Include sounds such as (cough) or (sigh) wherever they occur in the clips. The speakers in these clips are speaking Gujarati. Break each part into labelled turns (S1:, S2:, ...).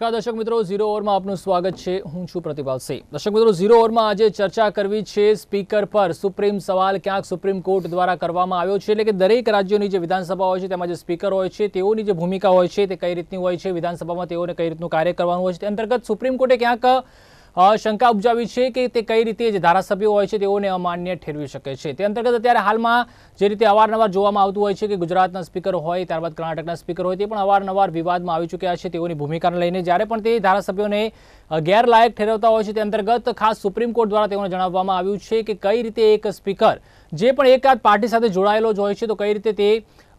S1: નમસ્કાર દર્શક મિત્રો ઝીરો ઓવરમાં આપનું સ્વાગત છે હું છું પ્રતિભાવ સિંહ દર્શક મિત્રો ઝીરો ઓવરમાં આજે ચર્ચા કરવી છે સ્પીકર પર સુપ્રીમ સવાલ ક્યાંક સુપ્રીમ કોર્ટ દ્વારા કરવામાં આવ્યો છે એટલે કે દરેક રાજ્યોની જે વિધાનસભા હોય છે તેમાં જે સ્પીકર હોય છે તેઓની જે ભૂમિકા હોય છે તે કઈ રીતની હોય છે વિધાનસભામાં તેઓને કઈ રીતનું કાર્ય કરવાનું હોય છે અંતર્ગત સુપ્રીમ કોર્ટે ક્યાંક શંકા ઉપજાવી છે કે તે કઈ રીતે જે ધારાસભ્યો હોય છે તેઓને અમાન્ય ઠેરવી શકે છે તે અંતર્ગત અત્યારે હાલમાં જે રીતે અવારનવાર જોવામાં આવતું હોય છે કે ગુજરાતના સ્પીકર હોય ત્યારબાદ કર્ણાટકના સ્પીકર હોય તે પણ અવારનવાર વિવાદમાં આવી ચૂક્યા છે તેઓની ભૂમિકાને લઈને જ્યારે પણ તે ધારાસભ્યોને ગેરલાયક ઠેરવતા હોય છે તે અંતર્ગત ખાસ સુપ્રીમ કોર્ટ દ્વારા તેઓને જણાવવામાં આવ્યું છે કે કઈ રીતે એક સ્પીકર જે પણ એકાદ પાર્ટી સાથે જોડાયેલો જ હોય છે તો કઈ રીતે તે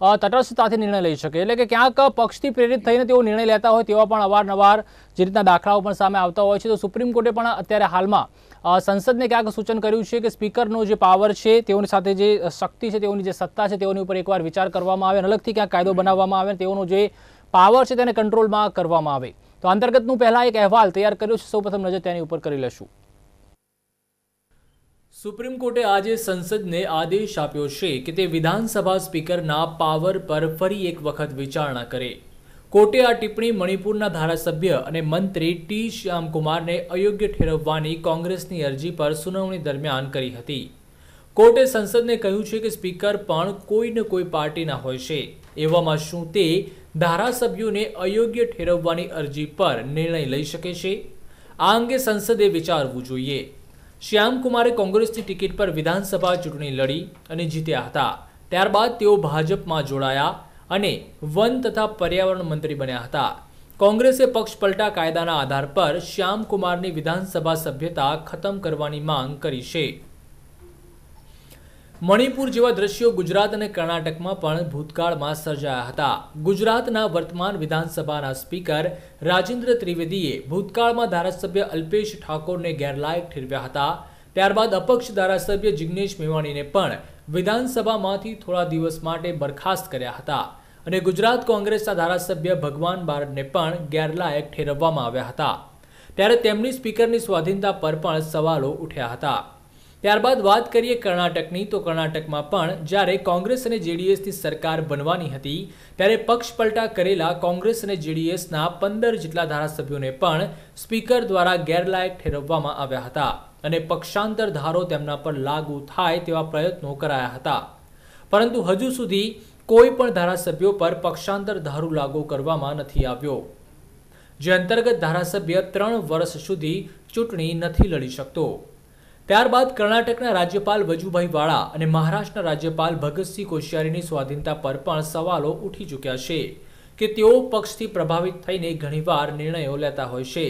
S1: તટસ્થતાથી નિર્ણય લઈ શકે એટલે કે ક્યાંક પક્ષથી પ્રેરિત થઈને તેઓ નિર્ણય લેતા હોય તેવા પણ અવારનવાર જે રીતના દાખલાઓ પણ સામે આવતા હોય છે તો સુપ્રીમ કોર્ટે પણ અત્યારે હાલમાં સંસદને ક્યાંક સૂચન કર્યું છે કે સ્પીકરનો જે પાવર છે તેઓની સાથે જે શક્તિ છે તેઓની જે સત્તા છે તેઓની ઉપર એકવાર વિચાર કરવામાં આવે અલગથી ક્યાંક કાયદો બનાવવામાં આવે તેઓનો જે પાવર છે તેને કંટ્રોલમાં કરવામાં આવે તો અંતર્ગતનું પહેલાં એક અહેવાલ તૈયાર કર્યો છે સૌપ્રથમ નજર તેની ઉપર કરી લઈશું સુપ્રીમ કોર્ટે આજે સંસદને આદેશ આપ્યો છે કે તે વિધાનસભા સ્પીકરના પાવર પર ફરી એક વખત વિચારણા કરે કોર્ટે આ ટિપ્પણી મણિપુરના ધારાસભ્ય અને મંત્રી ટી શ્યામકુમારને અયોગ્ય ઠેરવવાની કોંગ્રેસની અરજી પર સુનાવણી દરમિયાન કરી હતી કોર્ટે સંસદને કહ્યું છે કે સ્પીકર પણ કોઈ ને કોઈ પાર્ટીના હોય છે એવામાં શું તે ધારાસભ્યોને અયોગ્ય ઠેરવવાની અરજી પર નિર્ણય લઈ શકે છે આ અંગે સંસદે વિચારવું જોઈએ શ્યામકુમારે કોંગ્રેસની ટિકિટ પર વિધાનસભા ચૂંટણી લડી અને જીત્યા હતા ત્યારબાદ તેઓ ભાજપમાં જોડાયા અને વન તથા પર્યાવરણ મંત્રી બન્યા હતા કોંગ્રેસે પક્ષ પલટા કાયદાના આધાર પર શ્યામકુમારની વિધાનસભા સભ્યતા ખતમ કરવાની માંગ કરી છે મણિપુર જેવા દ્રશ્યો ગુજરાત અને કર્ણાટકમાં પણ ભૂતકાળમાં સર્જાયા હતા ગુજરાતના વર્તમાન વિધાનસભાના સ્પીકર રાજેન્દ્ર ત્રિવેદીએ ભૂતકાળમાં ધારાસભ્ય અલ્પેશ ઠાકોરને ગેરલાયક ઠેરવ્યા હતા ત્યારબાદ અપક્ષ ધારાસભ્ય જિગ્નેશ મેવાણીને પણ વિધાનસભામાંથી થોડા દિવસ માટે બરખાસ્ત કર્યા હતા અને ગુજરાત કોંગ્રેસના ધારાસભ્ય ભગવાન બારડને પણ ગેરલાયક ઠેરવવામાં આવ્યા હતા ત્યારે તેમની સ્પીકરની સ્વાધીનતા પર પણ સવાલો ઉઠ્યા હતા ત્યારબાદ વાત કરીએ કર્ણાટકની તો કર્ણાટકમાં પણ જ્યારે કોંગ્રેસ અને જેડીએસની સરકાર બનવાની હતી ત્યારે પક્ષપલટા કરેલા કોંગ્રેસ અને જેડીએસના પંદર જેટલા ધારાસભ્યોને પણ સ્પીકર દ્વારા ગેરલાયક ઠેરવવામાં આવ્યા હતા અને પક્ષાંતર ધારો તેમના પર લાગુ થાય તેવા પ્રયત્નો કરાયા હતા પરંતુ હજુ સુધી કોઈ પણ ધારાસભ્યો પર પક્ષાંતર ધારો લાગુ કરવામાં નથી આવ્યો જે અંતર્ગત ધારાસભ્ય ત્રણ વર્ષ સુધી ચૂંટણી નથી લડી શકતો ત્યારબાદ કર્ણાટકના રાજ્યપાલ વજુભાઈ વાળા અને મહારાષ્ટ્રના રાજ્યપાલ ભગતસિંહ કોશિયારીની સ્વાધીનતા પર પણ સવાલો ઉઠી ચૂક્યા છે કે તેઓ પક્ષથી પ્રભાવિત થઈને ઘણીવાર નિર્ણયો લેતા હોય છે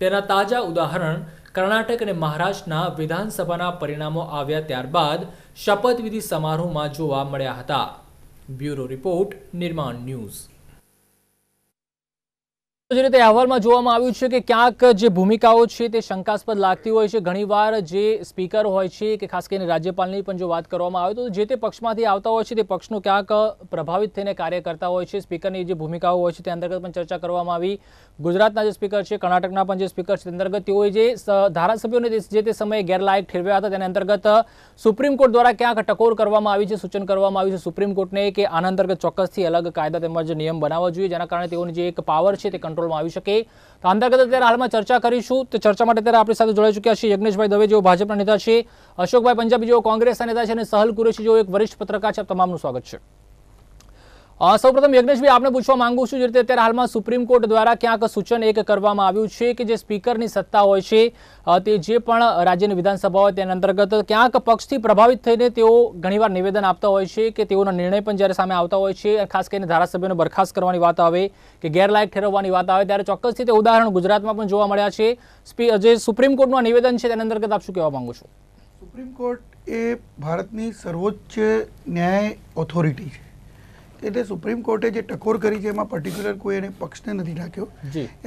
S1: તેના તાજા ઉદાહરણ કર્ણાટક અને મહારાષ્ટ્રના વિધાનસભાના પરિણામો આવ્યા ત્યારબાદ શપથવિધિ સમારોહમાં જોવા મળ્યા હતા બ્યુરો રિપોર્ટ નિર્માણ ન્યૂઝ જે રીતે અહેવાલમાં જોવામાં આવ્યું છે કે ક્યાંક જે ભૂમિકાઓ છે તે શંકાસ્પદ લાગતી હોય છે ઘણીવાર જે સ્પીકર હોય છે કે ખાસ કરીને રાજ્યપાલની પણ જો વાત કરવામાં આવે તો જે તે પક્ષમાંથી આવતા હોય છે તે પક્ષનો ક્યાંક પ્રભાવિત થઈને કાર્ય કરતા હોય છે સ્પીકરની જે ભૂમિકાઓ હોય છે તે અંતર્ગત પણ ચર્ચા કરવામાં આવી ગુજરાતના જે સ્પીકર છે કર્ણાટકના પણ જે સ્પીકર છે અંતર્ગત તેઓએ જે ધારાસભ્યોને જે તે સમયે ગેરલાયક ઠેરવ્યા હતા તેના અંતર્ગત સુપ્રીમ કોર્ટ દ્વારા ક્યાંક ટકોર કરવામાં આવી છે સૂચન કરવામાં આવ્યું છે સુપ્રીમ કોર્ટને કે આના અંતર્ગત ચોક્કસથી અલગ કાયદા તેમજ નિયમ બનાવવા જોઈએ જેના કારણે તેઓની જે એક પાવર છે તે કંટ્રોલમાં આવી શકે તો અંતર્ગત અત્યારે હાલમાં ચર્ચા કરીશું તો ચર્ચા માટે અત્યારે આપણી સાથે જોડાઈ ચૂક્યા છે યજ્ઞેશભાઈ દવે જેઓ ભાજપના નેતા છે અશોકભાઈ પંજાબી જેઓ કોંગ્રેસના નેતા છે અને સહલ કુરેશી જેઓ એક વરિષ્ઠ પત્રકાર છે તમામનું સ્વાગત છે સૌપ્રથમ યજ્ઞેશભાઈ આપણે પૂછવા માંગુ છું જે રીતે અત્યારે હાલમાં સુપ્રીમ કોર્ટ દ્વારા ક્યાંક સૂચન એક કરવામાં આવ્યું છે કે જે સ્પીકરની સત્તા હોય છે તે જે પણ રાજ્યની વિધાનસભા હોય તેના અંતર્ગત ક્યાંક પક્ષથી પ્રભાવિત થઈને તેઓ ઘણીવાર નિવેદન આપતા હોય છે કે તેઓનો નિર્ણય પણ જ્યારે સામે આવતા હોય છે ખાસ કરીને ધારાસભ્યોને બરખાસ્ત કરવાની વાત આવે કે ગેરલાયક ઠેરવવાની વાત આવે ત્યારે ચોક્કસથી તે ઉદાહરણ ગુજરાતમાં પણ જોવા મળ્યા છે જે સુપ્રીમ કોર્ટનું નિવેદન છે તેના અંતર્ગત આપ શું કહેવા માંગો છું
S2: સુપ્રીમ કોર્ટ એ ભારતની સર્વોચ્ચ ન્યાય ઓથોરિટી છે એટલે સુપ્રીમ કોર્ટે જે ટકોર કરી છે એમાં પર્ટિક્યુલર કોઈ એને પક્ષને નથી ઢાંક્યો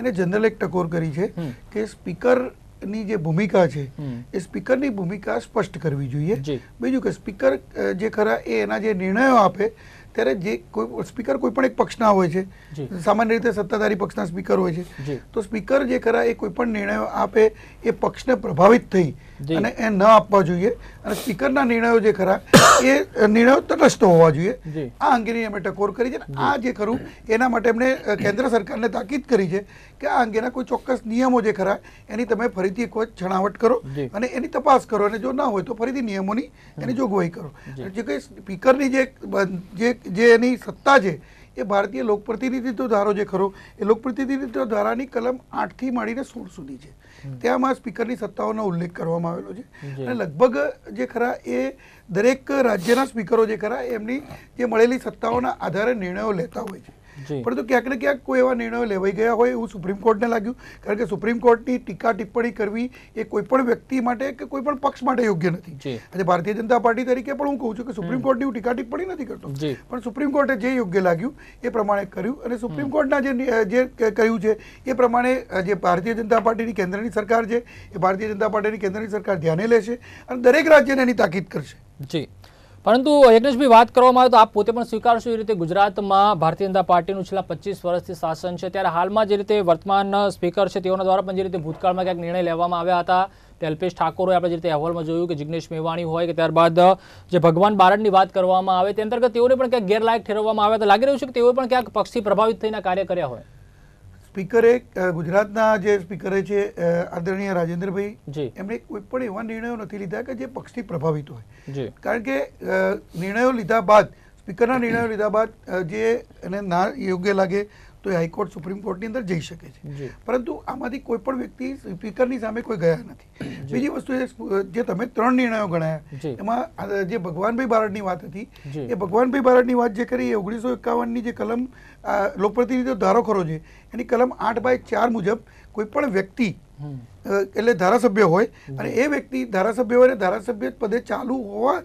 S2: એને જનરલ એક ટકોર કરી છે કે સ્પીકર ની જે ભૂમિકા છે એ સ્પીકરની ભૂમિકા સ્પષ્ટ કરવી જોઈએ બીજું કે સ્પીકર જે ખરા એ એના જે નિર્ણયો આપે ત્યારે જે કોઈ સ્પીકર કોઈ પણ એક પક્ષના હોય છે સામાન્ય રીતે સત્તાધારી પક્ષના સ્પીકર હોય છે તો સ્પીકર જે ખરા એ કોઈ પણ નિર્ણયો આપે એ પક્ષને પ્રભાવિત થઈ અને એ ન આપવા જોઈએ અને સ્પીકરના નિર્ણયો જે ખરા એ નિર્ણયો તટસ્થ હોવા જોઈએ આ અંગેની અમે ટકોર કરી છે આ જે ખરું એના માટે એમણે કેન્દ્ર સરકારને તાકીદ કરી છે કે આ અંગેના કોઈ ચોક્કસ નિયમો જે ખરા એની તમે ફરીથી કોઈ છણાવટ કરો અને એની તપાસ કરો અને જો ના હોય તો ફરીથી નિયમોની એની જોગવાઈ કરો જે કંઈ સ્પીકરની જે જે એની સત્તા છે એ ભારતીય લોકપ્રતિનિધિત્વ ધારો જે ખરો એ લોકપ્રતિનિધિત્વ ધારાની કલમ આઠથી માંડીને સોળ સુધી છે તેમાં સ્પીકરની સત્તાઓનો ઉલ્લેખ કરવામાં આવેલો છે અને લગભગ જે ખરા એ દરેક રાજ્યના સ્પીકરો જે ખરા એમની જે મળેલી સત્તાઓના આધારે નિર્ણયો લેતા હોય છે પરંતુ ક્યાંક ને ક્યાંક કોઈ એવા નિર્ણયો લેવાઈ ગયા હોય એવું સુપ્રીમ કોર્ટને લાગ્યું કારણ કે સુપ્રીમ કોર્ટની ટીકા ટિપ્પણી કરવી એ કોઈપણ વ્યક્તિ માટે કે કોઈપણ પક્ષ માટે યોગ્ય નથી આજે ભારતીય જનતા પાર્ટી તરીકે પણ હું કહું છું કે સુપ્રીમ કોર્ટની હું ટીકા ટિપ્પણી નથી કરતો પણ સુપ્રીમ કોર્ટે જે યોગ્ય લાગ્યું એ પ્રમાણે કર્યું અને સુપ્રીમ કોર્ટના જે કહ્યું છે એ પ્રમાણે જે ભારતીય જનતા પાર્ટીની કેન્દ્રની સરકાર છે એ ભારતીય જનતા
S1: પાર્ટીની કેન્દ્રની સરકાર ધ્યાને લેશે અને દરેક રાજ્યને એની તાકીદ કરશે જી પરંતુ યજ્ઞેશભાઈ વાત કરવામાં આવે તો આપ પોતે પણ સ્વીકારશો એ રીતે ગુજરાતમાં ભારતીય જનતા પાર્ટીનું છેલ્લા પચીસ વર્ષથી શાસન છે ત્યારે હાલમાં જે રીતે વર્તમાન સ્પીકર છે તેઓના દ્વારા પણ જે રીતે ભૂતકાળમાં ક્યાંક નિર્ણય લેવામાં આવ્યા હતા અલ્પેશ ઠાકોરે આપણે જે રીતે અહેવાલમાં જોયું કે જિગ્નેશ મેવાણી હોય કે ત્યારબાદ જે ભગવાન બારડની વાત કરવામાં આવે તે અંતર્ગત તેઓને પણ ક્યાંક ગેરલાયક ઠેરવવામાં આવ્યા તો લાગી રહ્યું છે કે તેઓ પણ ક્યાંક પક્ષથી પ્રભાવિત થઈને કાર્ય કર્યા હોય
S2: સ્પીકરે ગુજરાતના જે સ્પીકરે છે આદરણીય રાજેન્દ્રભાઈ એમણે કોઈ પણ એવા નિર્ણયો નથી લીધા કે જે પક્ષથી પ્રભાવિત હોય કારણ કે નિર્ણયો લીધા બાદ સ્પીકરના નિર્ણયો લીધા બાદ જે એને ના યોગ્ય લાગે તો એ હાઈકોર્ટ સુપ્રીમ કોર્ટની અંદર જઈ શકે છે પરંતુ આમાંથી કોઈ પણ વ્યક્તિ સ્પીકરની સામે કોઈ ગયા નથી બીજી વસ્તુ એ જે તમે ત્રણ નિર્ણયો ગણાયા એમાં જે ભગવાનભાઈ બારડની વાત હતી એ ભગવાનભાઈ બારડની વાત જે કરી એ ઓગણીસો એકાવનની જે કલમ લોકપ્રતિનિધિત્વ ધારો ખરો છે એની કલમ આઠ બાય ચાર મુજબ કોઈ પણ વ્યક્તિ એટલે ધારાસભ્ય હોય અને એ વ્યક્તિ ધારાસભ્ય હોય અને ધારાસભ્ય પદે ચાલુ હોવા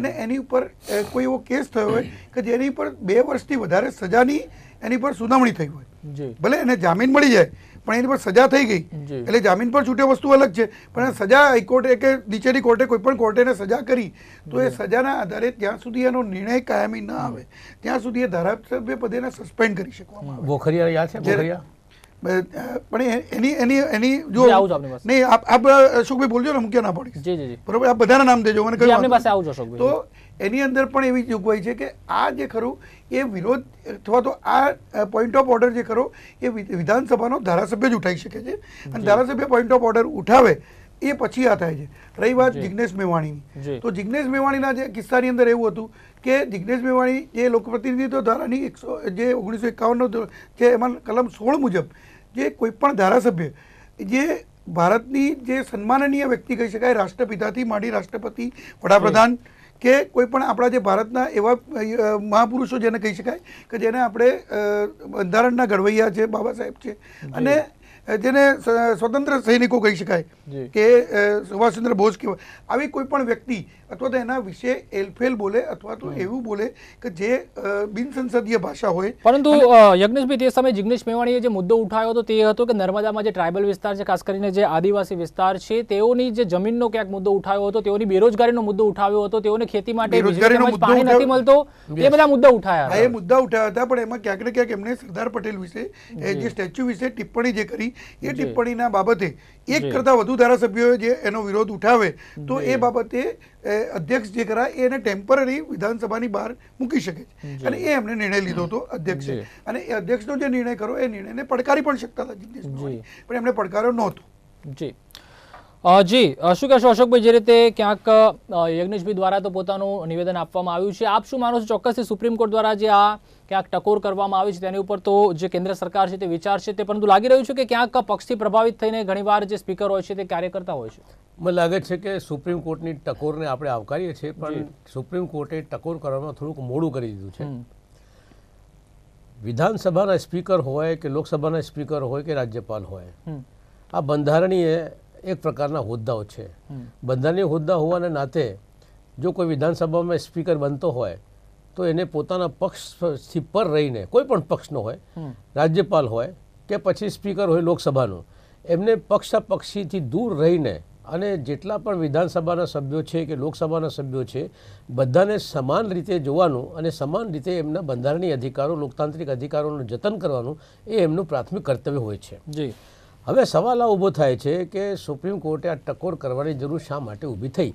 S2: અને એની ઉપર કોઈ એવો કેસ થયો હોય કે જેની ઉપર બે વર્ષથી વધારે સજાની એની પર સુનાવણી થઈ હોય ભલે એને જામીન મળી જાય પણ એની પર સજા થઈ ગઈ એટલે જામીન પર છૂટે વસ્તુ અલગ છે પણ સજા હાઈકોર્ટે કે નીચેની કોર્ટે કોઈ પણ કોર્ટે એને સજા કરી તો એ સજાના આધારે ત્યાં સુધી એનો નિર્ણય કાયમી ના આવે ત્યાં સુધી એ ધારાસભ્ય પદે સસ્પેન્ડ કરી શકવામાં
S3: આવે યાદ
S2: છે પણ એની એની એની જો નહીં આપ આપ અશોકભાઈ બોલજો ને મૂક્યા ના પડી બરોબર આપ બધાના નામ દેજો મને
S1: કહ્યું તો
S2: એની અંદર પણ એવી જોગવાઈ છે કે આ જે ખરું એ વિરોધ અથવા તો આ પોઈન્ટ ઓફ ઓર્ડર જે ખરો એ વિધાનસભાનો ધારાસભ્ય જ ઉઠાવી શકે છે અને ધારાસભ્ય પોઈન્ટ ઓફ ઓર્ડર ઉઠાવે એ પછી આ થાય છે રહી વાત જિજ્ઞેશ મેવાણીની તો જિજ્ઞેશ મેવાણીના જે કિસ્સાની અંદર એવું હતું કે જિજ્ઞેશ મેવાણી જે લોકપ્રતિનિધિત્વ ધારાની એકસો જે ઓગણીસો એકાવનનો જે એમાં કલમ સોળ મુજબ જે કોઈપણ ધારાસભ્ય જે ભારતની જે સન્માનનીય વ્યક્તિ કહી શકાય રાષ્ટ્રપિતાથી માંડી રાષ્ટ્રપતિ વડાપ્રધાન કે કોઈ પણ આપણા જે ભારતના એવા મહાપુરુષો જેને કહી શકાય કે જેને આપણે બંધારણના ઘડવૈયા છે બાબા સાહેબ છે અને જેને સ્વતંત્ર સૈનિકો કહી શકાય કે સુભાષચંદ્ર બોઝ કહેવાય આવી કોઈ પણ વ્યક્તિ અથવા તો એના વિશે એલફેલ બોલે અથવા તો એવું બોલે કે જે બિનસંસદીય ભાષા હોય પરંતુ
S1: યજ્ઞેશભાઈ તે સમયે જિગ્નેશ મેવાણીએ જે મુદ્દો ઉઠાવ્યો હતો તે હતો કે નર્મદામાં જે ટ્રાઇબલ વિસ્તાર છે ખાસ કરીને જે આદિવાસી વિસ્તાર છે તેઓની જે જમીનનો ક્યાંક મુદ્દો ઉઠાવ્યો હતો તેઓની બેરોજગારીનો મુદ્દો ઉઠાવ્યો હતો તેઓને ખેતી માટે પાણી નથી મળતો એ બધા મુદ્દા ઉઠાયા એ મુદ્દા ઉઠાવ્યા હતા પણ એમાં ક્યાંક ને ક્યાંક એમને સરદાર પટેલ વિશે
S2: જે સ્ટેચ્યુ વિશે ટિપ્પણી જે કરી એ ટિપ્પણીના બાબતે એક કરતા વધુ ધારાસભ્યોએ જે એનો વિરોધ ઉઠાવે તો એ બાબતે અધ્યક્ષ જે કરા એને ટેમ્પરરી વિધાનસભાની બહાર મૂકી શકે છે અને એ એમને નિર્ણય લીધો હતો અધ્યક્ષે અને એ અધ્યક્ષનો જે નિર્ણય કરો એ
S1: નિર્ણયને પડકારી પણ શકતા હતા પણ એમને પડકાર્યો નહોતો જી જી શું કહેશો અશોકભાઈ જે રીતે ક્યાંક યજ્ઞેશભાઈ દ્વારા તો પોતાનું નિવેદન આપવામાં આવ્યું છે આપ શું માનો છો ચોક્કસથી સુપ્રીમ કોર્ટ દ્વારા જે આ ક્યાંક ટકોર કરવામાં આવી છે તેની ઉપર તો જે કેન્દ્ર સરકાર છે તે વિચારશે તે પરંતુ લાગી રહ્યું છે કે ક્યાંક પક્ષથી પ્રભાવિત થઈને ઘણીવાર જે સ્પીકર હોય છે તે કાર્ય કરતા હોય છે
S3: મને લાગે છે કે સુપ્રીમ કોર્ટની ટકોરને આપણે આવકારીએ છીએ પણ સુપ્રીમ કોર્ટે ટકોર કરવામાં થોડુંક મોડું કરી દીધું છે વિધાનસભાના સ્પીકર હોય કે લોકસભાના સ્પીકર હોય કે રાજ્યપાલ હોય આ બંધારણીય એક પ્રકારના હોદ્દાઓ છે બંધારણીય હોદ્દા હોવાના નાતે જો કોઈ વિધાનસભામાં સ્પીકર બનતો હોય તો એને પોતાના પક્ષથી પર રહીને કોઈ પણ પક્ષનો હોય રાજ્યપાલ હોય કે પછી સ્પીકર હોય લોકસભાનો એમને પક્ષા પક્ષીથી દૂર રહીને અને જેટલા પણ વિધાનસભાના સભ્યો છે કે લોકસભાના સભ્યો છે બધાને સમાન રીતે જોવાનું અને સમાન રીતે એમના બંધારણીય અધિકારો લોકતાંત્રિક અધિકારોનું જતન કરવાનું એ એમનું પ્રાથમિક કર્તવ્ય હોય છે જી હવે સવાલ આ ઊભો થાય છે કે સુપ્રીમ કોર્ટે આ ટકોર કરવાની જરૂર શા માટે ઊભી થઈ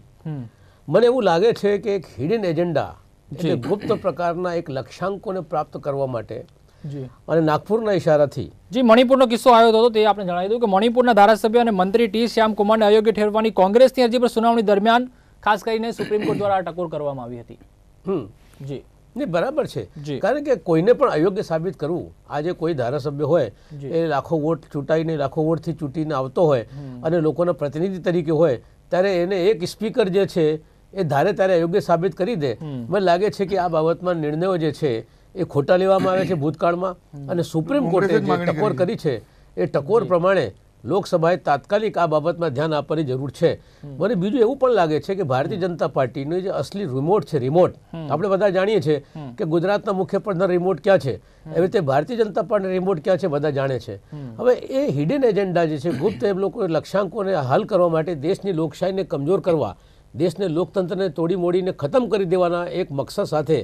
S3: મને એવું લાગે છે કે એક હિડન એજન્ડા એટલે ગુપ્ત
S1: પ્રકારના એક લક્ષ્યાંકોને પ્રાપ્ત કરવા માટે
S3: અને નાગપુરના ઇશારાથી
S1: જી મણિપુરનો કિસ્સો આવ્યો હતો તે આપણે જણાવી દઉં કે મણિપુરના ધારાસભ્ય અને મંત્રી ટી શ્યામકુમારને અયોગ્ય ઠેરવાની કોંગ્રેસની અરજી પર સુનાવણી દરમિયાન ખાસ કરીને સુપ્રીમ કોર્ટ દ્વારા ટકોર કરવામાં આવી હતી
S3: જી બરાબર છે કારણ કે કોઈને પણ અયોગ્ય સાબિત કરવું આજે કોઈ ધારાસભ્ય હોય એ લાખો વોટ ચૂંટાઈને લાખો વોટથી ચૂંટીને આવતો હોય અને લોકોના પ્રતિનિધિ તરીકે હોય ત્યારે એને એક સ્પીકર જે છે એ ધારે ત્યારે અયોગ્ય સાબિત કરી દે મને લાગે છે કે આ બાબતમાં નિર્ણયો જે છે એ ખોટા લેવામાં આવે છે ભૂતકાળમાં અને સુપ્રીમ કોર્ટે જે ટકોર કરી છે એ ટકોર પ્રમાણે લોકસભાએ તાત્કાલિક આ બાબતમાં ધ્યાન આપવાની જરૂર છે મને બીજું એવું પણ લાગે છે કે ભારતીય જનતા પાર્ટીની જે અસલી રિમોટ છે રિમોટ આપણે બધા જાણીએ છીએ કે ગુજરાતના મુખ્યપ્રધાન રિમોટ ક્યાં છે એવી રીતે ભારતીય જનતા પાર્ટી રિમોટ ક્યાં છે બધા જાણે છે હવે એ હિડન એજન્ડા જે છે ગુપ્ત એમ લોકો લક્ષ્યાંકોને હલ કરવા માટે દેશની લોકશાહીને કમજોર કરવા દેશને લોકતંત્રને તોડી મોડીને ખતમ કરી દેવાના એક મકસદ સાથે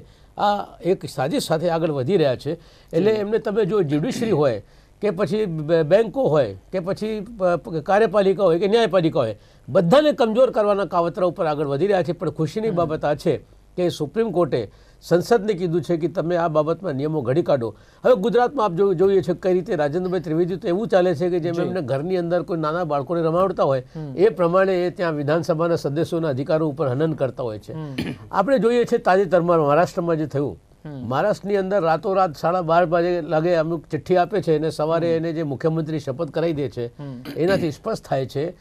S3: આ એક સાજિશ સાથે આગળ વધી રહ્યા છે એટલે એમને તમે જો જ્યુડિશરી હોય કે પછી બેંકો હોય કે પછી કાર્યપાલિકા હોય કે ન્યાયપાલિકા હોય બધાને કમજોર કરવાના કાવતરા ઉપર આગળ વધી રહ્યા છે પણ ખુશીની બાબત આ છે કે સુપ્રીમ કોર્ટે સંસદને કીધું છે કે તમે આ બાબતમાં નિયમો ઘડી કાઢો હવે ગુજરાતમાં આપ જોઈએ છે કઈ રીતે રાજેન્દ્રભાઈ ત્રિવેદી તો એવું ચાલે છે કે જેમ એમને ઘરની અંદર કોઈ નાના બાળકોને રમાડતા હોય એ પ્રમાણે એ ત્યાં વિધાનસભાના સદસ્યોના અધિકારો ઉપર હનન કરતા હોય છે આપણે જોઈએ છે તાજેતરમાં મહારાષ્ટ્રમાં જે થયું મહારાષ્ટ્રની અંદર રાતોરાત સાડા બાર વાગે લાગે અમુક ચિઠ્ઠી આપે છે અને સવારે એને જે મુખ્યમંત્રી શપથ કરાવી દે છે એનાથી સ્પષ્ટ થાય છે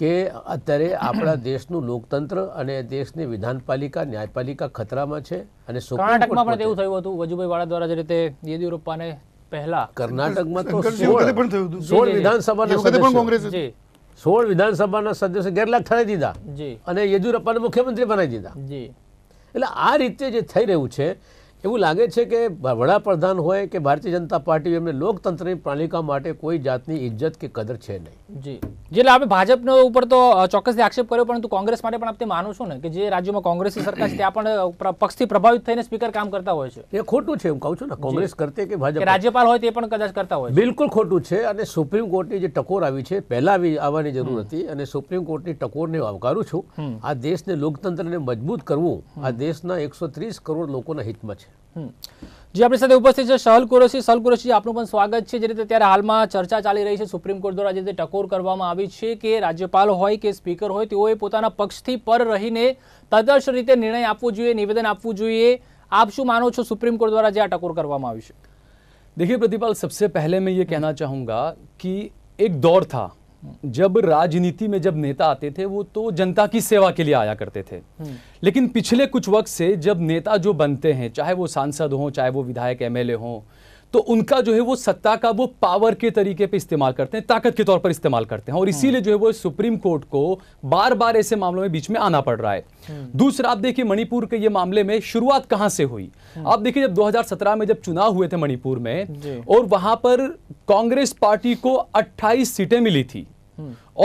S3: કે અત્યારે આપણા દેશનું લોકતંત્ર અને દેશની વિધાનપાલિકા ન્યાયપાલિકા ખતરામાં છે અને
S1: કર્ણાટકમાં પણ એવું થયું હતું વજુભાઈ વાળા દ્વારા જે રીતે યેદિયુરપ્પાને પહેલા
S3: કર્ણાટકમાં તો સોળ વિધાનસભાના સદસ્યો સોળ વિધાનસભાના સદસ્યો ગેરલાયક ઠરાવી દીધા અને યેદિયુરપ્પાને મુખ્યમંત્રી બનાવી દીધા એટલે આ રીતે જે થઈ રહ્યું છે એવું લાગે છે કે વડાપ્રધાન હોય કે ભારતીય જનતા પાર્ટી એમને લોકતંત્રની
S1: પ્રણાલિકા માટે કોઈ જાતની ઇજ્જત કે કદર છે નહીં જી જેટલે આપણે ભાજપનો ઉપર તો ચોક્કસથી આક્ષેપ કર્યો પરંતુ કોંગ્રેસ માટે પણ આપણે માનું છું ને કે જે રાજ્યમાં કોંગ્રેસની સરકાર છે ત્યાં પણ પક્ષથી પ્રભાવિત થઈને સ્પીકર કામ કરતા હોય છે એ ખોટું છે એમ કહું છું ને કોંગ્રેસ
S3: કરતે કે ભાજપ
S1: રાજ્યપાલ હોય તે પણ કદાચ કરતા હોય
S3: બિલકુલ ખોટું છે અને સુપ્રીમ કોર્ટની જે ટકોર આવી છે પહેલા આવવાની જરૂર હતી અને સુપ્રીમ કોર્ટની ટકોરને આવકારું છું આ દેશને લોકતંત્રને મજબૂત કરવું આ દેશના એકસો ત્રીસ કરોડ લોકોના હિતમાં છે
S1: જી આપણી સાથે ઉપસ્થિત છે સહલ કુરેશી સહલ કુરેશી આપનું પણ સ્વાગત છે જે રીતે ત્યારે હાલમાં ચર્ચા ચાલી રહી છે સુપ્રીમ કોર્ટ દ્વારા જે રીતે ટકોર કરવામાં આવી છે કે રાજ્યપાલ હોય કે સ્પીકર હોય તેઓએ પોતાના પક્ષથી પર રહીને તદર્શ રીતે નિર્ણય આપવો જોઈએ નિવેદન આપવું જોઈએ
S4: આપ શું માનો છો સુપ્રીમ કોર્ટ દ્વારા જે આ ટકોર કરવામાં આવ્યું છે देखिए પ્રતિપાલ સબસે પહેલે મેં એ कहना ચાહુંગા કે એક દોર થા जब राजनीति में जब नेता आते थे वो तो जनता की सेवा के लिए आया करते थे हम्म। लेकिन पिछले कुछ वक्त से जब नेता जो बनते हैं चाहे वो सांसद हों चाहे वो विधायक एमएलए हों तो उनका जो है वो सत्ता का वो पावर के तरीके पे इस्तेमाल करते हैं ताकत के तौर पर इस्तेमाल करते हैं और हम्म। इसीलिए जो है वो सुप्रीम कोर्ट को बार बार ऐसे मामलों में बीच में आना पड़ रहा है हम्म। दूसरा आप देखिए मणिपुर के ये मामले में शुरुआत कहां से हुई हम्म। आप देखिए जब 2017 में जब चुनाव हुए थे मणिपुर में और वहां पर कांग्रेस पार्टी को अट्ठाईस सीटें मिली थी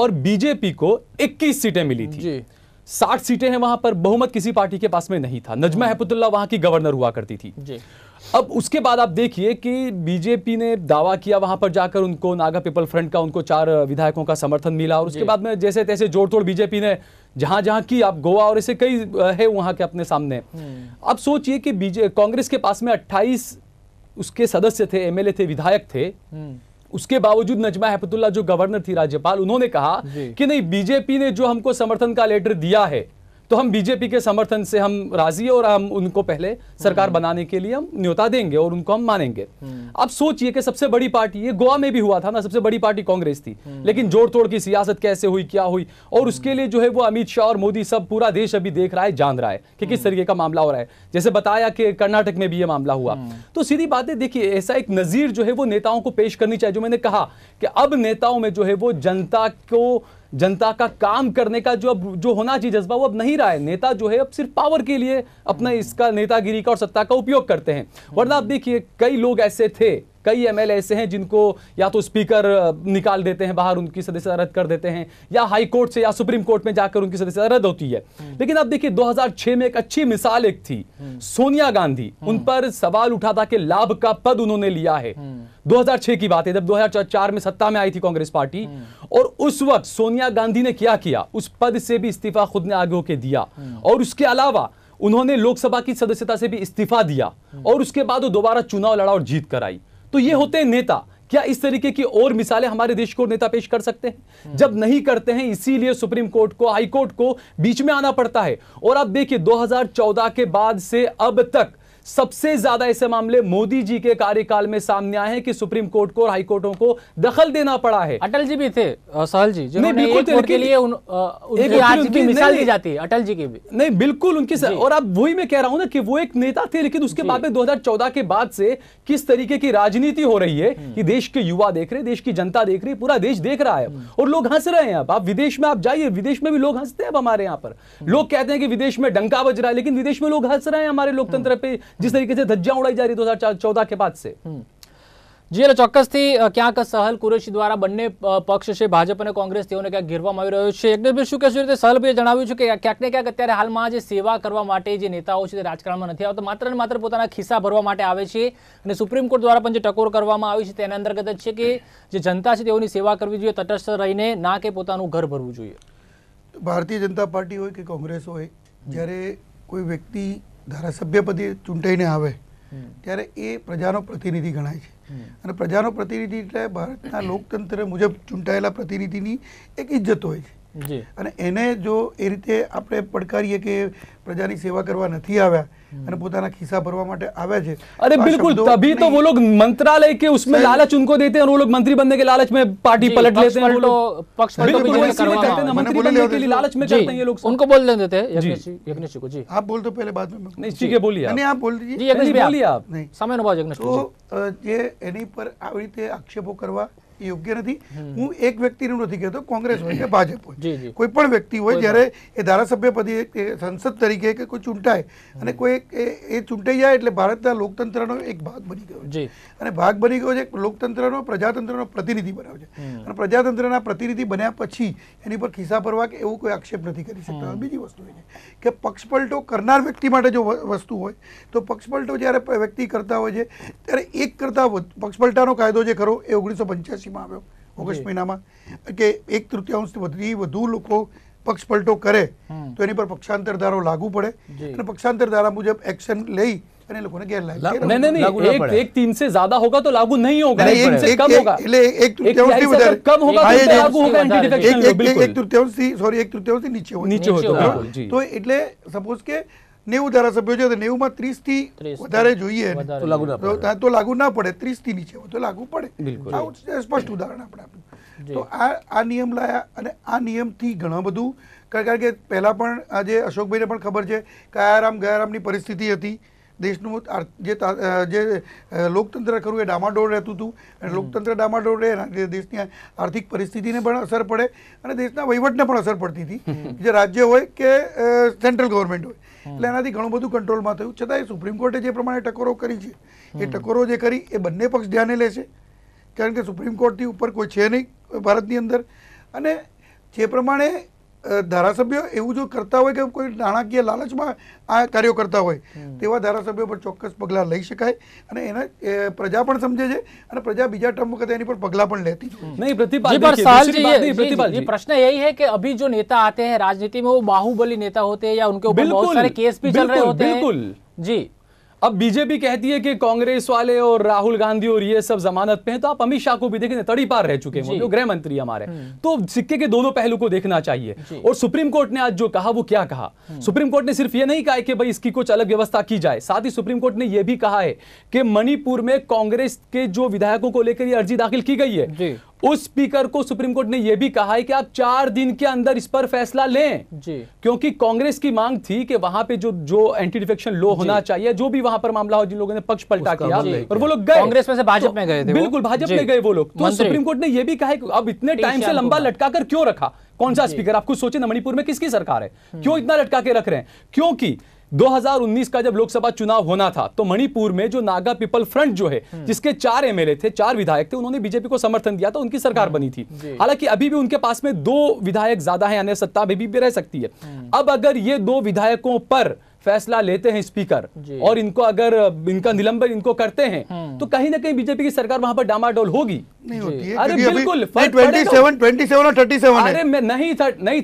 S4: और बीजेपी को इक्कीस सीटें मिली थी साठ सीटें हैं वहां पर बहुमत किसी पार्टी के पास में नहीं था नजमा हम्म। हैपतुल्ला वहां की गवर्नर हुआ करती थी जी। अब उसके बाद आप देखिए कि बीजेपी ने दावा किया वहां पर जाकर उनको नागा पीपल फ्रंट का उनको चार विधायकों का समर्थन मिला और उसके बाद में जैसे तैसे जोड़ तोड़ बीजेपी ने जहां जहां की आप गोवा और ऐसे कई है वहां के अपने सामने हम्म। अब सोचिए कि कांग्रेस के पास में अट्ठाईस उसके सदस्य थे एमएलए थे विधायक थे हम्म। उसके बावजूद नजमा हैपतुल्ला जो गवर्नर थी राज्यपाल उन्होंने कहा कि नहीं बीजेपी ने जो हमको समर्थन का लेटर दिया है तो हम बीजेपी के समर्थन से हम राजी है और हम उनको पहले सरकार हम्म। बनाने के लिए हम न्योता देंगे और उनको हम मानेंगे हम्म। अब सोचिए कि सबसे बड़ी पार्टी ये गोवा में भी हुआ था ना सबसे बड़ी पार्टी कांग्रेस थी हम्म। लेकिन जोड़ तोड़ की सियासत कैसे हुई क्या हुई और उसके लिए जो है वो अमित शाह और मोदी सब पूरा देश अभी देख रहा है जान रहा है कि किस तरीके का मामला हो रहा है जैसे बताया कि कर्नाटक में भी ये मामला हुआ तो सीधी बात है देखिए ऐसा एक नजीर जो है वो नेताओं को पेश करनी चाहिए जो मैंने कहा कि अब नेताओं में जो है वो जनता को जनता का काम करने का जो अब जो होना चाहिए जज्बा वो अब नहीं रहा है नेता जो है अब सिर्फ पावर के लिए अपना इसका नेतागिरी का और सत्ता का उपयोग करते हैं वरना आप देखिए कई लोग ऐसे थे कई एमएलए ऐसे हैं जिनको या तो स्पीकर निकाल देते हैं बाहर उनकी सदस्यता रद्द कर देते हैं या हाई कोर्ट से या सुप्रीम कोर्ट में जाकर उनकी सदस्यता रद्द होती है हम्म। लेकिन अब देखिए 2006 में एक अच्छी मिसाल एक थी हम्म। सोनिया गांधी हम्म। उन पर सवाल उठा था कि लाभ का पद उन्होंने लिया है 2006 की बात है जब 2004 में सत्ता में आई थी कांग्रेस पार्टी और उस वक्त सोनिया गांधी ने क्या किया उस पद से भी इस्तीफा खुद ने आगे होके दिया और उसके अलावा उन्होंने लोकसभा की सदस्यता से भी इस्तीफा दिया और उसके बाद वो दोबारा चुनाव लड़ा और जीत कर आई तो ये होते हैं नेता क्या इस तरीके की और मिसालें हमारे देश को नेता पेश कर सकते हैं जब नहीं करते हैं इसीलिए सुप्रीम कोर्ट को हाई कोर्ट को बीच में आना पड़ता है और आप देखिए 2014 के बाद से अब तक सबसे ज्यादा ऐसे मामले मोदी जी के कार्यकाल में सामने आए हैं कि सुप्रीम कोर्ट को और हाईकोर्टों को दखल देना पड़ा है अटल जी भी थे सहल जी जिन्होंने एक वोट के लिए उन,
S1: उनकी आज की मिसाल दी जाती है अटल जी की भी
S4: नहीं बिल्कुल उनकी और अब वही मैं कह रहा हूं ना कि वो एक नेता थे लेकिन उसके बाद में 2014 के बाद से किस तरीके की राजनीति हो रही है हम्म। कि देश के युवा देख रहे देश की जनता देख रही पूरा देश देख रहा है हम्म। और लोग हंस रहे हैं अब आप विदेश में आप जाइए विदेश में भी लोग हंसते हैं अब हमारे यहाँ पर हम्म। लोग कहते हैं कि विदेश में डंका बज रहा है लेकिन विदेश में लोग हंस रहे हैं हमारे लोकतंत्र पे जिस તરીકે से धज्जियां ઉડાઈ जा રહી दो चौदह के बाद से જી એટલે ચોક્કસથી
S1: ક્યાંક સહલ કુરેશી દ્વારા બંને પક્ષ છે ભાજપ અને કોંગ્રેસ તેઓને ક્યાંક ઘેરવામાં આવી રહ્યો છે એકદમભાઈ શું કહેશું રીતે સહલભાઈએ જણાવ્યું છે કે ક્યાંક ને ક્યાંક અત્યારે હાલમાં જે સેવા કરવા માટે જે નેતાઓ છે તે રાજકારણમાં નથી આવતા માત્ર ને માત્ર પોતાના ખિસ્સા ભરવા માટે આવે છે અને સુપ્રીમ કોર્ટ દ્વારા પણ જે ટકોર કરવામાં આવી છે તેના અંતર્ગત છે કે જે જનતા છે તેઓની સેવા કરવી જોઈએ તટસ્થ રહીને ના કે પોતાનું ઘર ભરવું જોઈએ
S2: ભારતીય જનતા પાર્ટી હોય કે કોંગ્રેસ હોય જ્યારે કોઈ વ્યક્તિ ધારાસભ્યપતિ ચૂંટાઈને આવે ત્યારે એ પ્રજાનો પ્રતિનિધિ ગણાય છે અને પ્રજાનો પ્રતિનિધિ એટલે ભારતના લોકતંત્ર મુજબ ચૂંટાયેલા પ્રતિનિધિની એક ઇજ્જત હોય છે અને એને જો એ રીતે આપણે પડકારીએ કે પ્રજાની સેવા કરવા નથી આવ્યા અને પોતાના ખિસ્સા ભરવા માટે આવ્યા
S4: છે અરે બિલકુल तभी तो वो लोग मंत्रालय के उसमें लालच उनको देते हैं और वो लोग मंत्री बनने के लालच में पार्टी पलट लेते हैं वो पक्ष लालच में करते हैं ये
S2: लोग उनको बोल देते हैं
S1: यज्ञेश जी को जी आप बोल दो पहले बाद में नहीं
S2: ठीक है बोलिए नहीं आप बोल दीजिए यज्ञेश बोलिए आप
S1: समय નો ભાવ જગનેશ તો
S2: જે એની પર આવી રીતે આક્ષેપો કરવા એ યોગ્ય નથી હું એક વ્યક્તિનું નથી કહેતો કોંગ્રેસ હોય કે (coughs) ભાજપ હોય કોઈ પણ વ્યક્તિ હોય જ્યારે એ ધારાસભ્ય પદે સંસદ તરીકે કે કોઈ ચૂંટાય અને કોઈ એ ચૂંટાઈ જાય એટલે ભારતના લોકતંત્રનો એક ભાગ બની ગયો છે અને ભાગ બની ગયો છે લોકતંત્રનો પ્રજાતંત્રનો પ્રતિનિધિ બનાવે છે અને પ્રજાતંત્રના પ્રતિનિધિ બન્યા પછી એની પર ખિસ્સા ભરવા કે એવું કોઈ આક્ષેપ નથી કરી શકતા બીજી વસ્તુ એ છે કે પક્ષપલટો કરનાર વ્યક્તિ માટે જો વસ્તુ હોય તો પક્ષપલટો જ્યારે વ્યક્તિ કરતા હોય છે ત્યારે એક કરતાં પક્ષપલટાનો કાયદો જે ખરો એ ઓગણીસો પંચ્યાસી એક્યાસીમાં આવ્યો ઓગસ્ટ મહિનામાં કે એક તૃતીયાંશથી વધુ લોકો પક્ષ પલટો કરે તો એની પર પક્ષાંતર ધારો લાગુ પડે અને પક્ષાંતર ધારા મુજબ એક્શન લઈ
S4: અને લોકોને ગેરલાયક નહીં નહીં એક એક तीन से ज्यादा होगा तो लागू नहीं होगा एक से कम होगा એટલે એક તૃતીયાંશ થી વધારે કમ હોगा તો लागू होगा એન્ટી ડિફેક્શન એક એક
S2: તૃતીયાંશ થી સોરી એક તૃતીયાંશ થી નીચે હોય નીચે હોય તો એટલે સપોઝ કે નેવું ધારાસભ્યો છે તો નેવુંમાં ત્રીસથી વધારે જોઈએ તો લાગુ ના પડે ત્રીસથી નીચે તો લાગુ પડે સ્પષ્ટ ઉદાહરણ આપણે આપ્યું તો આ આ નિયમ લાયા અને આ નિયમથી ઘણું બધું કારણ કે પહેલાં પણ આજે અશોકભાઈને પણ ખબર છે કાયારામ ગયારામની પરિસ્થિતિ હતી દેશનું જે જે લોકતંત્ર ખરું એ ડામાડોળ રહેતું હતું અને લોકતંત્ર ડામાડોળ રહે દેશની આર્થિક પરિસ્થિતિને પણ અસર પડે અને દેશના વહીવટને પણ અસર પડતી હતી જે રાજ્ય હોય કે સેન્ટ્રલ ગવર્મેન્ટ હોય એટલે એનાથી ઘણું બધું કંટ્રોલમાં થયું છતાં એ સુપ્રીમ કોર્ટે જે પ્રમાણે ટકોરો કરી છે એ ટકોરો જે કરી એ બંને પક્ષ ધ્યાને લે છે કારણ કે સુપ્રીમ કોર્ટથી ઉપર કોઈ છે નહીં ભારતની અંદર અને જે પ્રમાણે ધારાસભ્ય એવું જો કરતા હોય કે કોઈ નાણાકીય લાલચમાં આ કાર્યો કરતા હોય તેવા ધારાસભ્યો પર ચોક્કસ પગલાં લઈ શકાય અને એના પ્રજા પણ સમજે છે અને પ્રજા બીજા ટર્મ વખતે એની પર પગલાં પણ લેતી નહીં
S1: પ્રશ્ન એ यही है कि अभी जो नेता आते हैं राजनीति में वो बाहुबली नेता होते हैं या उनके ऊपर बहुत सारे केस भी चल
S4: रहे अब बीजेपी कहती है कि कांग्रेस वाले और राहुल गांधी और ये सब जमानत पे हैं तो आप अमित शाह को भी देखें तड़ी पार रह चुके हैं जो गृह मंत्री हमारे हम्म। तो सिक्के के दोनों पहलू को देखना चाहिए और सुप्रीम कोर्ट ने आज जो कहा वो क्या कहा हम्म। सुप्रीम कोर्ट ने सिर्फ ये नहीं कहा कि भाई इसकी कुछ अलग व्यवस्था की जाए साथ ही सुप्रीम कोर्ट ने यह भी कहा है कि मणिपुर में कांग्रेस के जो विधायकों को लेकर यह अर्जी दाखिल की गई है उस स्पीकर को सुप्रीम कोर्ट ने यह भी कहा है कि आप चार दिन के अंदर इस पर फैसला लें जी क्योंकि कांग्रेस की मांग थी कि वहां पे जो जो एंटी डिफेक्शन लो होना चाहिए जो भी वहां पर मामला हो जिन लोगों ने पक्ष पलटा किया और वो लोग गए कांग्रेस में से भाजपा तो, में गए थे बिल्कुल भाजपा में गए वो लोग तो सुप्रीम कोर्ट ने यह भी कहा कि अब इतने टाइम से लंबा लटका कर क्यों रखा कौन सा स्पीकर आप कुछ सोचे ना मणिपुर में किसकी सरकार है हम्म। क्यों इतना लटका के रख रहे हैं क्योंकि 2019 का जब लोकसभा चुनाव होना था तो मणिपुर में जो नागा पीपल फ्रंट जो है हम्म। जिसके चार एमएलए थे चार विधायक थे उन्होंने बीजेपी को समर्थन दिया था उनकी सरकार हम्म। बनी थी हालांकि अभी भी उनके पास में दो विधायक ज्यादा है यानी सत्ता में भी, भी रह सकती है हम्म। अब अगर ये दो विधायकों पर फैसला लेते हैं स्पीकर और इनको अगर इनका निलंबन इनको करते हैं हम्म। तो कहीं ना कहीं बीजेपी की सरकार वहां पर डामाडोल होगी
S2: नहीं होती है अरे बिल्कुल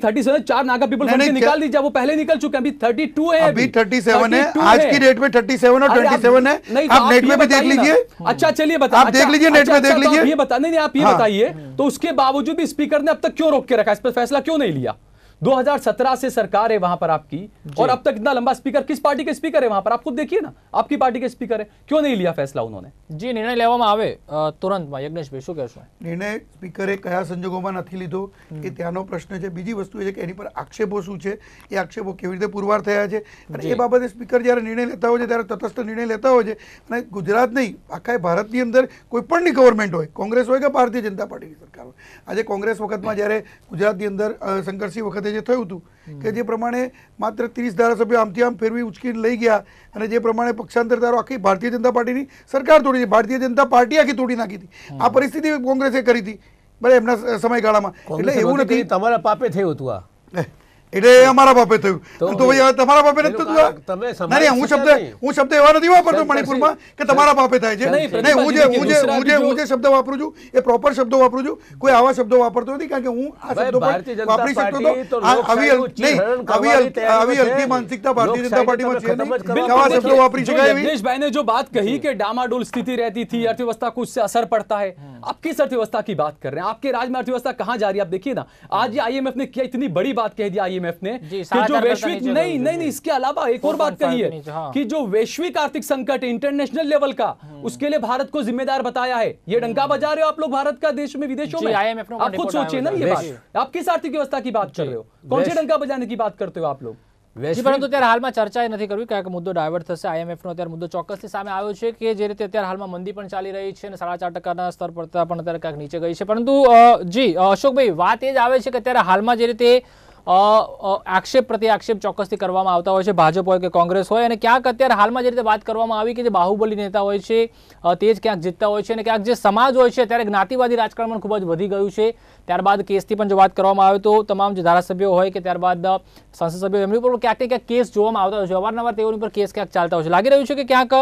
S4: थर्टी चार नागा पीपल निकाल दीजिए वो पहले निकल चुके अभी थर्टी टू है थर्टी सेवन आज की डेट में थर्टी सेवन और ट्वेंटी सेवन है तो आप नेट में भी देख लीजिए हम्म। अच्छा चलिए बता आप देख अच्छा, लीजिए नेट अच्छा, में देख अच्छा, तो लीजिए ये बता नहीं आप ये हाँ। बताइए तो उसके बावजूद भी स्पीकर ने अब तक क्यों रोक के रखा इस पर फैसला क्यों नहीं लिया 2017 से सरकार है वहां पर आपकी और अब तक इतना लंबा स्पीकर किस पार्टी के स्पीकर है वहां पर आप खुद देखिए ना आपकी पार्टी के स्पीकर है क्यों नहीं लिया फैसला उन्होंने
S1: જી નિર્ણય લેવામાં આવે તુરંતમાં યજ્ઞેશભાઈ શું કહેશો
S2: નિર્ણય સ્પીકરે કયા સંજોગોમાં નથી લીધો એ ત્યાંનો પ્રશ્ન છે બીજી વસ્તુ એ છે કે એની પર આક્ષેપો શું છે એ આક્ષેપો કેવી રીતે પુરવાર થયા છે અને એ બાબતે સ્પીકર જ્યારે નિર્ણય લેતા હોય છે ત્યારે તટસ્થ નિર્ણય લેતા હોય છે અને ગુજરાત નહીં આખા ભારતની અંદર કોઈ પણની ગવર્મેન્ટ હોય કોંગ્રેસ હોય કે ભારતીય જનતા પાર્ટીની સરકાર હોય આજે કોંગ્રેસ વખતમાં જ્યારે ગુજરાતની અંદર શંકરસિંહ વખત વખતે જે થયું હતું કે જે પ્રમાણે માત્ર ત્રીસ ધારાસભ્યો આમથી આમ ફેરવી ઉચકીને લઈ ગયા અને જે પ્રમાણે પક્ષાંતર પક્ષાંતરદારો આખી ભારતીય જનતા પાર્ટીની સરકાર તોડી ભારતીય જનતા પાર્ટી આખી તોડી નાખી હતી આ પરિસ્થિતિ કોંગ્રેસે કરી હતી બરાબર એમના સમયગાળામાં એટલે એવું નથી તમારા પાપે થયું હતું આ એટલે અમારા બાપે થયું તો ભાઈ તમારા બાપે નથી
S3: થતું નહીં હું શબ્દ
S2: હું શબ્દ એવા નથી વાપરતો મણિપુરમાં કે તમારા બાપે થાય છે નહીં હું જે હું જે હું જે હું જે શબ્દ વાપરું છું એ પ્રોપર શબ્દો વાપરું છું કોઈ આવા શબ્દો વાપરતો નથી કારણ કે હું આ શબ્દો વાપરી શકતો તો આવી નહીં આવી આવી હલકી માનસિકતા ભારતીય જનતા પાર્ટીમાં છે નહીં આવા શબ્દો વાપરી શકાય એવી
S4: દેશભાઈને જો વાત કહી કે ડામાડોલ સ્થિતિ રહેતી थी અર્થવ્યવસ્થા કુછ સે અસર પડતા હે આપ किस અર્થવ્યવસ્થા કી बात કર રહે हैं આપકે રાજ્ય અર્થવ્યવસ્થા अर्थव्यवस्था જા રહી रही है आप देखिए ना आज ये आईएमएफ ने क्या इतनी बड़ी बात कह आईएमएफ ने कि जो वैश्विक नहीं नहीं नहीं इसके अलावा एक और बात कही है हाँ। कि जो वैश्विक आर्थिक संकट इंटरनेशनल लेवल का हम्म। उसके लिए भारत को जिम्मेदार बताया है ये डंका हम्म। बजा रहे हो आप लोग भारत का देश में विदेशों में आप खुद सोचिए ना ये बात आप किस आर्थिक व्यवस्था की बात कर रहे हो कौन से डंका बजाने की बात करते हो आप लोग परंतु અત્યારે हाल
S1: में चर्चा नहीं करी क्या मुद्दों डायवर्ट थे आईएमएफ અત્યારે મુદ્દો मुद्दों चौक्स આવ્યો છે કે જે રીતે અત્યારે હાલમાં મંદી પણ ચાલી રહી છે અને સાડા ચાર ટકાના સ્તર પર પણ અત્યારે ક્યાંક નીચે ગઈ છે પરંતુ જી અશોકભાઈ વાત એ જ આવે છે કે અત્યારે હાલમાં જે રીતે આક્ષેપ પ્રતિ આક્ષેપ ચોક્કસથી કરવામાં આવતા હોય છે ભાજપ હોય કે કોંગ્રેસ હોય અને ક્યાંક અત્યારે હાલમાં જે રીતે વાત કરવામાં આવી કે જે બાહુબલી નેતા હોય છે તે જ ક્યાંક જીતતા હોય છે અને ક્યાંક જે સમાજ હોય છે ત્યારે જ્ઞાતિવાદી રાજકારણ પણ ખૂબ જ વધી ગયું છે ત્યારબાદ કેસથી પણ જો વાત કરવામાં આવે તો તમામ જે ધારાસભ્યો હોય કે ત્યારબાદ સંસદ સભ્યો એમની ઉપર ક્યાંક ક્યાંક કેસ જોવામાં આવતા હોય છે અવારનવાર તેઓની ઉપર કેસ ક્યાંક ચાલતા હોય છે લાગી રહ્યું છે કે ક્યાંક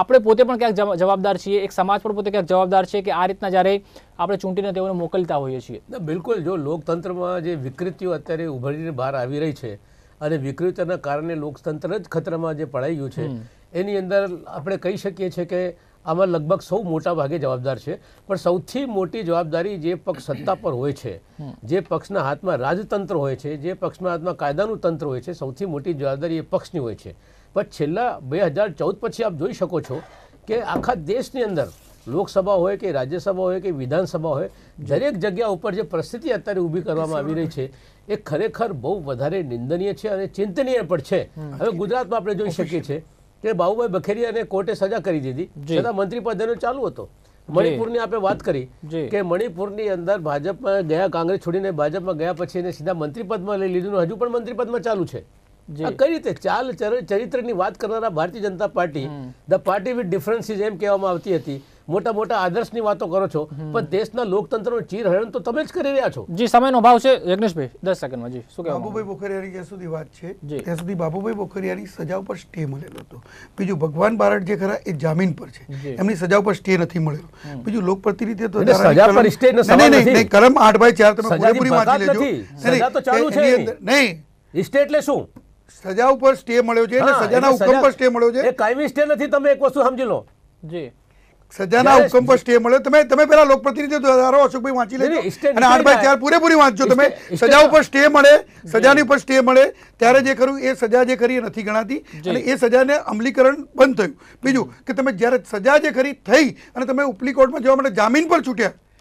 S1: આપણે પોતે પણ ક્યાંક જવાબદાર છીએ એક સમાજ પણ પોતે ક્યાંક જવાબદાર છે કે આ રીતના જ્યારે આપણે ચૂંટીને તેઓને મોકલતા હોઈએ છીએ
S3: બિલકુલ જો લોકતંત્રમાં જે વિકૃતિઓ અત્યારે ઉભરીને બહાર આવી રહી છે અને વિકૃતિના કારણે લોકતંત્ર જ ખતરામાં જે પડાઈ ગયું છે એની અંદર આપણે કહી શકીએ છીએ કે આમાં લગભગ સૌ મોટા ભાગે જવાબદાર છે પણ સૌથી મોટી જવાબદારી જે પક્ષ સત્તા પર હોય છે જે પક્ષના હાથમાં રાજતંત્ર હોય છે જે પક્ષના હાથમાં કાયદાનું તંત્ર હોય છે સૌથી મોટી જવાબદારી એ પક્ષની હોય છે પણ છેલ્લા બે હજાર ચૌદ પછી આપ જોઈ શકો છો કે આખા દેશની અંદર લોકસભા હોય કે રાજ્યસભા હોય કે વિધાનસભા હોય દરેક જગ્યા ઉપર જે પરિસ્થિતિ અત્યારે ઊભી કરવામાં આવી રહી છે એ ખરેખર બહુ વધારે નિંદનીય છે અને ચિંતનીય પણ છે હવે ગુજરાતમાં આપણે જોઈ શકીએ છીએ કે બાબુભાઈ બખેરિયાને કોર્ટે સજા કરી દીધી છતાં મંત્રી પદ ચાલુ હતો મણિપુરની આપણે વાત કરી કે મણિપુરની અંદર ભાજપમાં ગયા કાંગ્રેસ છોડીને ભાજપમાં ગયા પછી એને સીધા મંત્રી પદમાં લઈ લીધું હજુ પણ મંત્રી પદમાં ચાલુ છે કઈ રીતે ચાલ ચરિત્રની વાત કરનારા Bharatiya Janata party the party with differences એમ કહેવામાં આવતી હતી મોટા મોટા આદર્શની વાતો કરો છો પણ દેશના
S2: લોકતંત્રનું ચીરહરણ તો તમે જ કરી રહ્યા છો
S1: જી સમયનો અભાવ છે યજ્ઞેશભાઈ દસ સેકન્ડમાં જી શું બાબુભાઈ
S2: બોખરિયાની જ્યાં સુધી વાત છે ત્યાં સુધી બાબુભાઈ બોખરિયાની સજા ઉપર સ્ટે મળેલો હતો બીજું ભગવાન બારડ જે ખરા એ જામીન પર છે એમની સજા ઉપર સ્ટે નથી મળેલો બીજું લોકપ્રતિનિધિ તો સજા પર સ્ટે નથી કલમ આઠ બાય ચાર તમે પૂરેપૂરી વાંચી લેજો નહીં સ્ટે એટલે શું સજા ઉપર સ્ટે મળ્યો છે એટલે સજાના હુકમ પર સ્ટે મળ્યો છે એ કાયમી સ્ટે નથી તમે એક વસ્તુ સમજી લો જી સજાના હુકમ પર સ્ટે મળ્યો તમે તમે પેલા લોકપ્રતિનિધિ ધારો અશોકભાઈ વાંચી લેજો અને આઠ બાય ચાર પૂરેપૂરી વાંચજો તમે સજા ઉપર સ્ટે મળે સજાની ઉપર સ્ટે મળે ત્યારે જે ખરું એ સજા જે ખરી નથી ગણાતી અને એ સજાને અમલીકરણ બંધ થયું બીજું કે તમે જ્યારે સજા જે ખરી થઈ અને તમે ઉપલી કોર્ટમાં જવા માટે જામીન પર છૂટ્યા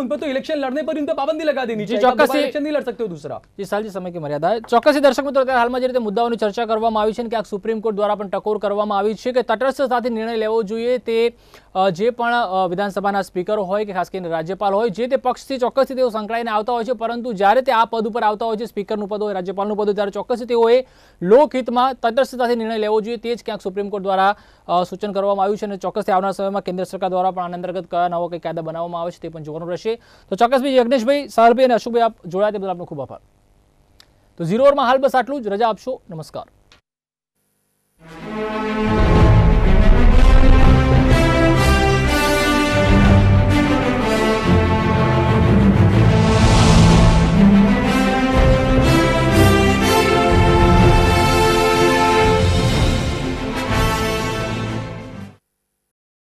S4: उन पर तो इलेक्शन लड़ने पर उन पर पाबंदी लगा देनी चाहिए ચોક્કસ ઇલેક્શન નહીં લડ શકતો દૂસરા
S1: જે સાલજી સમય કે મર્યાદા ચોક્કસ દર્શક મિત્રો અત્યારે હાલમાં જે રીતે મુદ્દાઓની ચર્ચા કરવામાં આવી છે કે આ સુપ્રીમ કોર્ટ દ્વારા પણ ટકોર કરવામાં આવી છે કે તટસ્થ સાથે નિર્ણય લેવો જોઈએ તે જે પણ વિધાનસભાના સ્પીકર હોય કે ખાસ કરીને રાજ્યપાલ હોય જે તે પક્ષથી ચોક્કસથી તેઓ સંકળાઈને આવતા હોય છે પરંતુ જ્યારે તે આ પદ ઉપર આવતા હોય છે સ્પીકરનું પદ હોય રાજ્યપાલનું પદ હોય ત્યારે ચોક્કસથી તેઓએ લોકહિતમાં તટસ્થતાથી નિર્ણય લેવો જોઈએ તે જ ક્યાંક સુપ્રીમ કોર્ટ દ્વારા સૂચન કરવામાં આવ્યું છે અને ચોક્કસથી આવનાર સમયમાં કેન્દ્ર સરકાર દ્વારા પણ આના અંતર્ગત કયા નવો બનાવવામાં આવે છે તે પણ જોવાનું રહેશે શકશે તો ચોક્કસભાઈ યજ્ઞેશભાઈ સારભાઈ અને અશોકભાઈ આપ જોડાયા તે બદલ આપનો ખૂબ આભાર તો ઝીરો ઓવરમાં હાલ બસ આટલું જ રજા આપશો નમસ્કાર